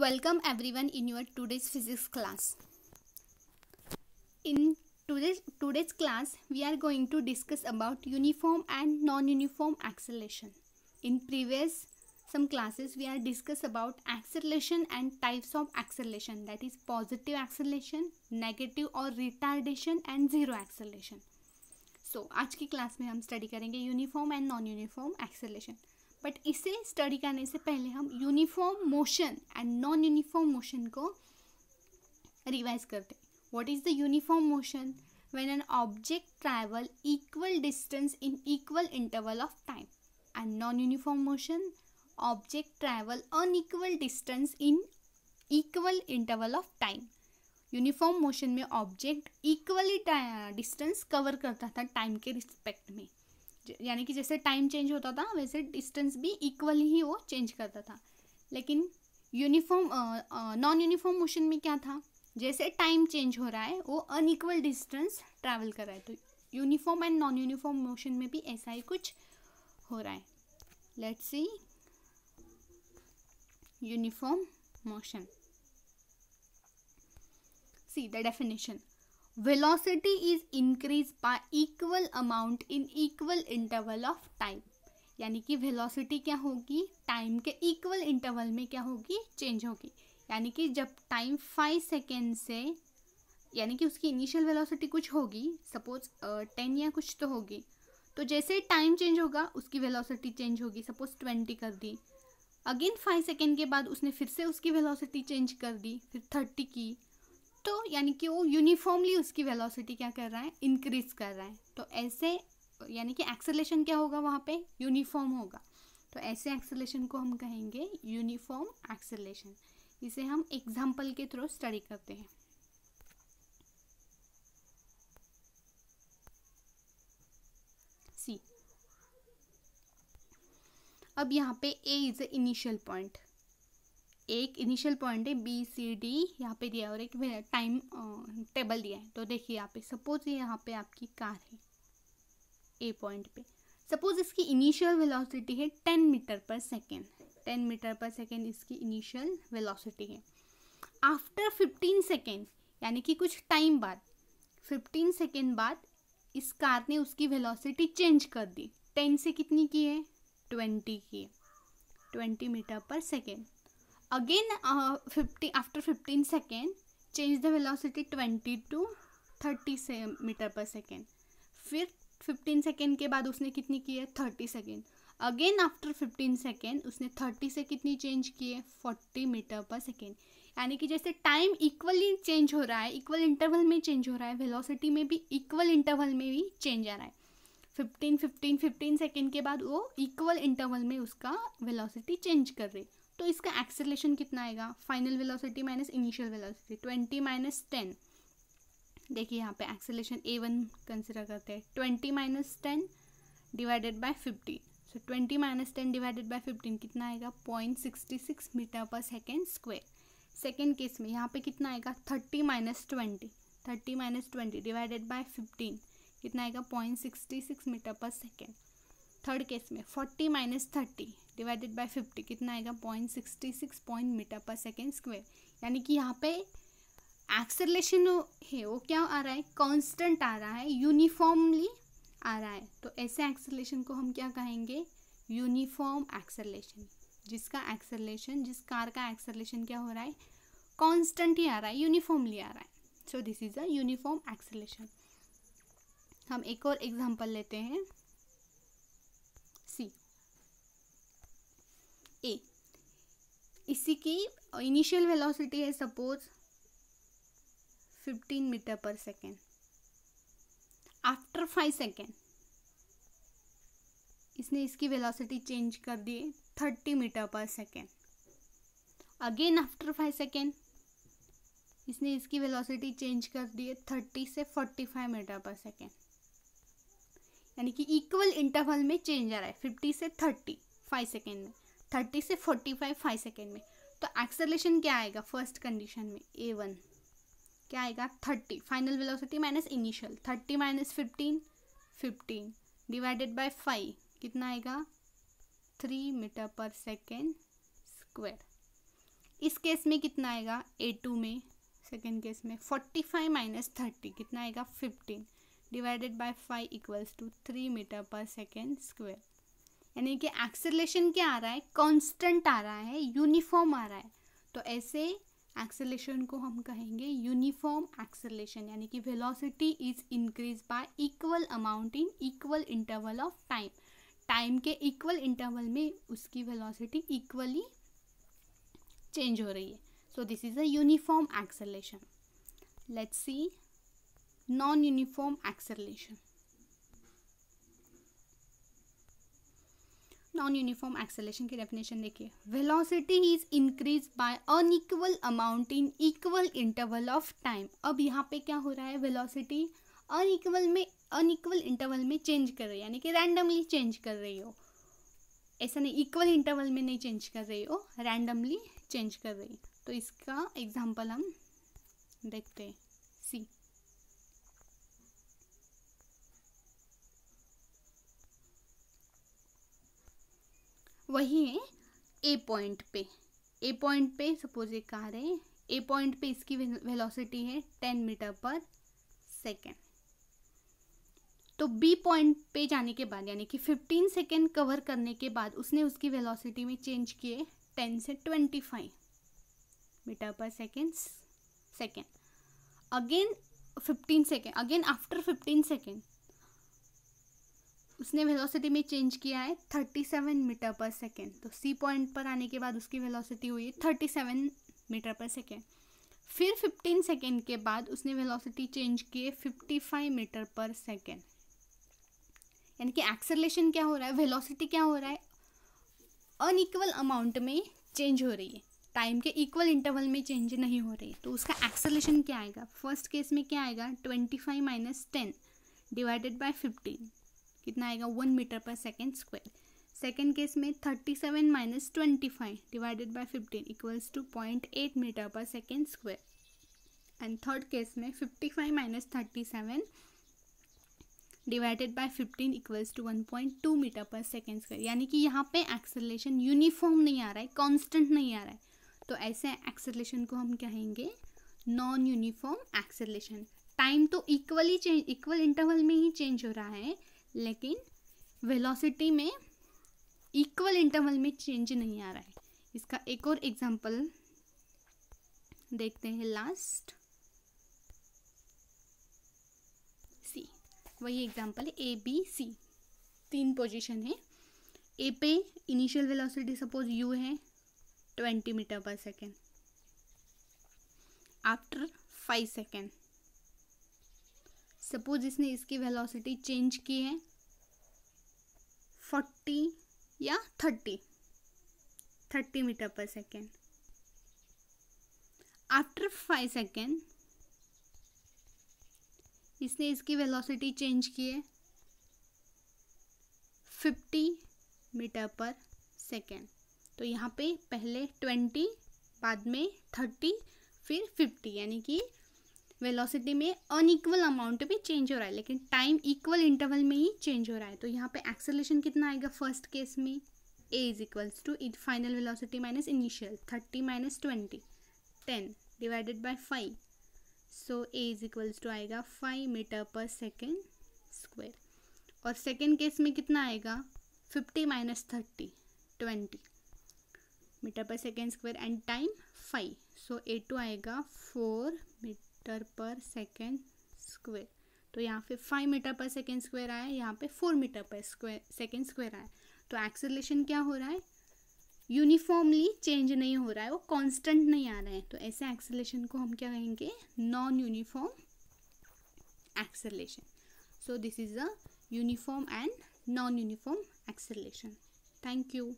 welcome everyone in your today's physics class in today's today's class we are going to discuss about uniform and non-uniform acceleration in previous some classes we are discuss about acceleration and types of acceleration that is positive acceleration negative or retardation and zero acceleration so so, आज की class में हम study करेंगे uniform and non uniform acceleration but इसे study करने से पहले हम uniform motion and non uniform motion को रिवाइज करते हैं what is the uniform motion when an object travel equal distance in equal interval of time and non uniform motion object travel un unequal distance in equal interval of time uniform motion में object equally distance cover करता था time के respect में यानी कि जैसे time change होता था वैसे डिस्टेंस भी इक्वल ही वो चेंज करता था लेकिन यूनिफॉर्म नॉन यूनिफॉर्म मोशन में क्या था जैसे टाइम चेंज हो रहा है वो अनइक्वल डिस्टेंस ट्रैवल कर रहा है तो uniform and non uniform motion में भी ऐसा ही कुछ हो रहा है let's see uniform motion see the definition velocity is increased by equal amount in equal interval of time यानी कि velocity क्या होगी time के equal interval में क्या होगी change होगी यानी कि जब time फाइव सेकेंड से यानी कि उसकी इनिशियल वेलोसिटी कुछ होगी सपोज टेन या कुछ तो होगी तो जैसे टाइम चेंज होगा उसकी वेलोसिटी चेंज होगी सपोज ट्वेंटी कर दी अगेन फाइव सेकेंड के बाद उसने फिर से उसकी वेलोसिटी चेंज कर दी फिर थर्टी की तो यानी कि वो यूनिफॉर्मली उसकी वेलोसिटी क्या कर रहा है इंक्रीज कर रहा है तो ऐसे यानी कि एक्सेलेशन क्या होगा वहाँ पे यूनिफॉर्म होगा तो ऐसे एक्सेलेशन को हम कहेंगे यूनिफॉर्म एक्सेलेशन इसे हम एग्जाम्पल के थ्रू स्टडी करते हैं सी अब यहाँ पे A is a initial point एक इनिशियल पॉइंट है बी सी डी यहाँ पे दिया और एक टाइम टेबल दिया है तो देखिए यहाँ पे सपोज ये यहाँ पे आपकी कार है ए पॉइंट पे सपोज इसकी इनिशियल वेलोसिटी है ten metre per second ten metre per second इसकी इनिशियल वेलोसिटी है आफ्टर फिफ्टीन सेकेंड यानी कि कुछ टाइम बाद फिफ्टीन सेकेंड बाद इस कार ने उसकी वेलोसिटी चेंज कर दी टेन से कितनी की है ट्वेंटी की है twenty metre per second again uh, 50 after 15 second change the velocity 20 to 30 metre per second फिर 15 सेकेंड के बाद उसने कितनी की है 30 सेकेंड अगेन आफ्टर 15 सेकेंड उसने 30 से कितनी चेंज की है 40 मीटर पर सेकेंड यानी कि जैसे टाइम इक्वली चेंज हो रहा है इक्वल इंटरवल में चेंज हो रहा है वेलोसिटी में भी इक्वल इंटरवल में भी चेंज आ रहा है 15 15 15 सेकेंड के बाद वो इक्वल इंटरवल में उसका वेलोसिटी चेंज कर रही है तो इसका एक्सेलेशन कितना आएगा final velocity minus initial velocity twenty minus ten देखिए यहाँ पे एक्सेलेशन ए वन कंसिडर करते हैं twenty minus ten divided by fifteen so twenty minus ten divided by fifteen कितना आएगा point sixty six metre per second square second case में यहाँ पे कितना आएगा thirty minus twenty thirty minus twenty divided by fifteen कितना आएगा point sixty six metre per second third case में forty minus thirty divided by fifty कितना आएगा point sixty six point metre per second square यानी कि यहाँ पे acceleration है वो क्या आ रहा है कांस्टेंट आ रहा है यूनिफॉर्मली आ रहा है तो ऐसे एक्सलेशन को हम क्या कहेंगे यूनिफॉर्म एक्सलेशन जिसका एक्सलेशन जिस कार का एक्सलेशन क्या हो रहा है कॉन्स्टेंट ही आ रहा है यूनिफॉर्मली आ रहा है so this is a uniform acceleration हम एक और एग्जाम्पल लेते हैं ए इसी की इनिशियल वेलोसिटी है suppose 15 metre per second after five second इसने इसकी वेलोसिटी चेंज कर दी 30 metre per second again after five second इसने इसकी वेलोसिटी चेंज कर दी है थर्टी से forty five metre per second यानी कि इक्वल इंटरवल में चेंज आ रहा है फिफ्टी से थर्टी फाइव सेकेंड में थर्टी से फोर्टी फाइव फाइव सेकेंड में तो एक्सेलेशन क्या आएगा फर्स्ट कंडीशन में ए वन क्या आएगा thirty final velocity minus initial thirty minus fifteen fifteen divided by five कितना आएगा three metre per second square इस केस में कितना आएगा ए टू में सेकेंड केस में फोर्टी फाइव माइनस थर्टी कितना आएगा fifteen divided by five equals to three metre per second square यानी कि एक्सेलेशन क्या आ रहा है कांस्टेंट आ रहा है यूनिफॉर्म आ रहा है तो ऐसे एक्सेलेशन को हम कहेंगे यूनिफॉर्म एक्सेलेशन यानी कि velocity is increase by equal amount in equal interval of time time के इक्वल इंटरवल में उसकी वेलोसिटी इक्वली चेंज हो रही है so this is a uniform acceleration let's see non uniform acceleration non uniform acceleration की definition देखिए velocity is increase by unequal amount in equal interval of time अब यहाँ पे क्या हो रहा है वेलोसिटी अनइक्वल में अनइक्वल इंटरवल में चेंज कर रही है यानी कि रैंडमली चेंज कर रही हो ऐसा नहीं इक्वल इंटरवल में नहीं चेंज कर रही हो रैंडमली चेंज कर रही तो इसका एग्जाम्पल हम देखते हैं सी वही है ए पॉइंट पे ए पॉइंट पे सपोज एक कार है ए पॉइंट पे इसकी वेलोसिटी है टेन मीटर पर सेकेंड तो बी पॉइंट पे जाने के बाद यानी कि फिफ्टीन सेकेंड कवर करने के बाद उसने उसकी वेलोसिटी में चेंज किए टेन से twenty five metre per second second again fifteen second again after fifteen second उसने वेलोसिटी में चेंज किया है 37 मीटर पर सेकेंड तो सी पॉइंट पर आने के बाद उसकी वेलोसिटी हुई 37 मीटर पर सेकेंड फिर 15 सेकेंड के बाद उसने वेलोसिटी चेंज किए 55 मीटर पर सेकेंड यानी कि एक्सेलेशन क्या हो रहा है वेलोसिटी क्या हो रहा है अनइक्वल अमाउंट में चेंज हो रही है टाइम के इक्वल इंटरवल में चेंज नहीं हो रही तो उसका एक्सेलेशन क्या आएगा फर्स्ट केस में क्या आएगा twenty five minus ten divided by fifteen कितना आएगा one metre per second square second case में thirty seven minus twenty five divided by fifteen equals to point eight metre per second square and third case में fifty five minus thirty seven divided by fifteen equals to one point two metre per second square यानी कि यहाँ पे acceleration uniform नहीं आ रहा है constant नहीं आ रहा है तो ऐसे एक्सेलेशन को हम कहेंगे नॉन यूनिफॉर्म एक्सेलेशन टाइम तो इक्वली चेंज इक्वल इंटरवल में ही चेंज हो रहा है लेकिन वेलोसिटी में इक्वल इंटरवल में चेंज नहीं आ रहा है इसका एक और एग्जांपल देखते हैं लास्ट सी वही एग्जांपल है ए बी सी तीन पोजीशन है ए पे इनिशियल वेलोसिटी सपोज यू है twenty metre per second after five second suppose इसने इसकी वेलोसिटी चेंज की है फोर्टी या thirty thirty metre per second after five second इसने इसकी वेलोसिटी चेंज की है फिफ्टी मीटर पर सेकेंड तो यहाँ पे पहले ट्वेंटी बाद में थर्टी फिर फिफ्टी यानी कि वेलोसिटी में अनइक्वल अमाउंट में चेंज हो रहा है लेकिन टाइम इक्वल इंटरवल में ही चेंज हो रहा है तो यहाँ पे एक्सेलेशन कितना आएगा फर्स्ट केस में A is equals to final velocity minus initial thirty minus twenty ten divided by five so A is equals to आएगा five metre per second square और सेकेंड केस में कितना आएगा fifty minus thirty twenty metre per second square and time five so A two आएगा four metre metre per second square तो यहाँ पे five metre per second square आया यहाँ पे फोर मीटर पर स्क्वायर सेकेंड स्क्वायर आया तो एक्सेलेशन क्या हो रहा है यूनिफॉर्मली चेंज नहीं हो रहा है वो कांस्टेंट नहीं आ रहा है तो ऐसे एक्सेलेशन को हम क्या कहेंगे non uniform acceleration so this is a uniform and non uniform acceleration thank you